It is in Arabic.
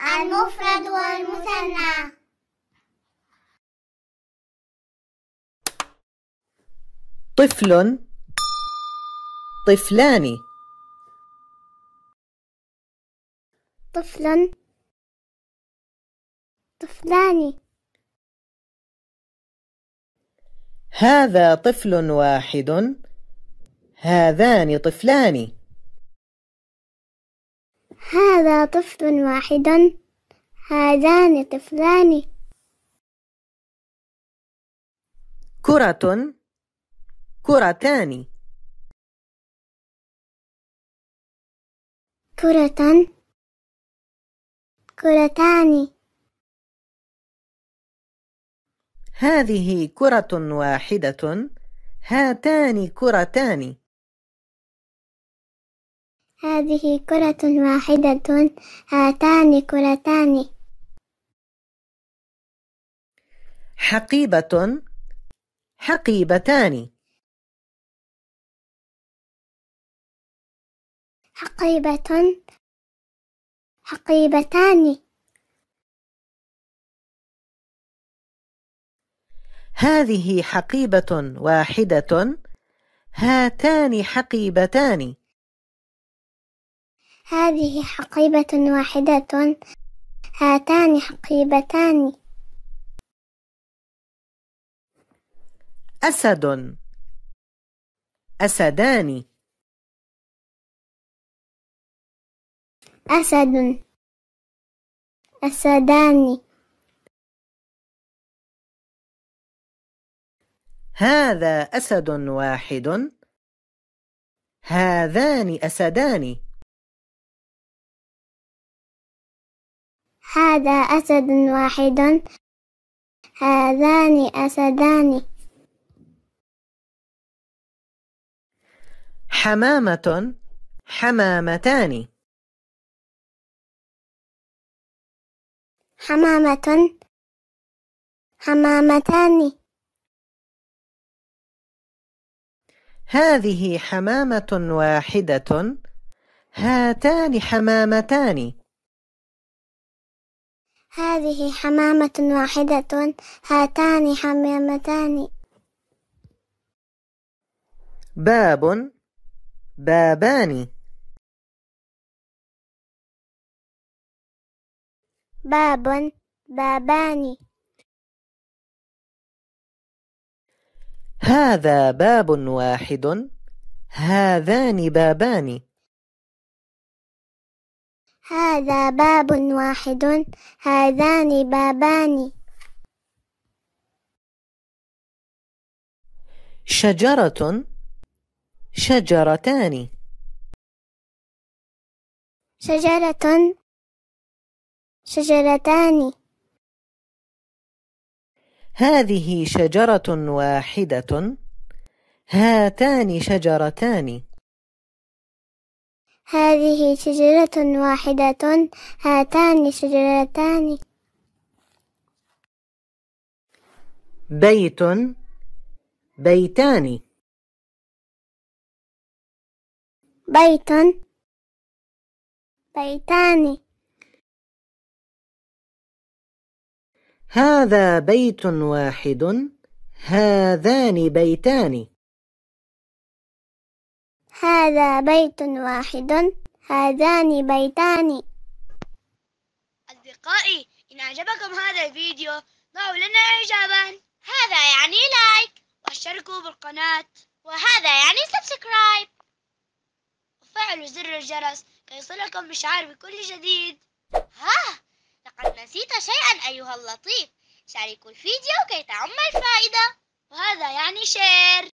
المفرد والمثنى طفل طفلان طفل طفلان هذا طفل واحد هذان طفلان هذا طفل واحد هذان طفلان كرة كرتان كرة كرتان هذه كرة واحدة هاتان كرتان هذه كرة واحدة هاتان كرتان حقيبة حقيبتان حقيبة حقيبتان هذه حقيبة واحدة هاتان حقيبتان هذه حقيبة واحدة هاتان حقيبتان أسد أسدان أسد أسدان هذا أسد واحد هذان أسدان هذا أسد واحد هذان أسدان حمامة حمامتان حمامة حمامتان هذه حمامة واحدة هاتان حمامتان هذه حمامة واحدة هاتان حمامتان باب بابان باب بابان هذا باب واحد هذان بابان هذا باب واحد هذان بابان شجرة شجرتان شجرة شجرتان هذه شجرة واحدة هاتان شجرتان هذه شجرة واحدة هاتان شجرتان بيت بيتان بيت بيتان هذا بيت واحد هذان بيتان هذا بيت واحد هذان بيتان أصدقائي إن أعجبكم هذا الفيديو ضعوا لنا إعجابا هذا يعني لايك واشتركوا بالقناة وهذا يعني سبسكرايب وفعلوا زر الجرس كي يصلكم إشعار بكل جديد ها لقد نسيت شيئا أيها اللطيف شاركوا الفيديو كي تعم الفائدة وهذا يعني شير